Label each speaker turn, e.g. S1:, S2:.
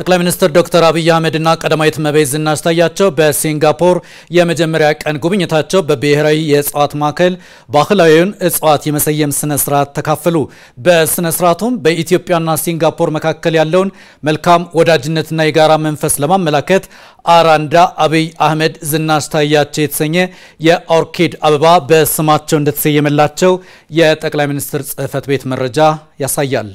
S1: ጠቅላይ ሚኒስትር ዶክተር አብይ አህመድና ቀዳማዊት እመቤት ዝናሽ ታያቸው በሲንጋፖር የመጀመሪያ ቀን ጉብኝታቸው በብሔራዊ የእጽዋት ማዕከል ባህላዊውን እጽዋት የመሰየም ስነ ስርዓት ተካፈሉ። በስነ ስርዓቱም በኢትዮጵያና ሲንጋፖር መካከል ያለውን መልካም ወዳጅነትና የጋራ መንፈስ ለማመላከት አራንዳ አብይ አህመድ ዝናሽ ታያቸው የተሰኘ የኦርኪድ አበባ በስማቸው እንደተሰየመላቸው የጠቅላይ ሚኒስትር ጽህፈት ቤት መረጃ ያሳያል።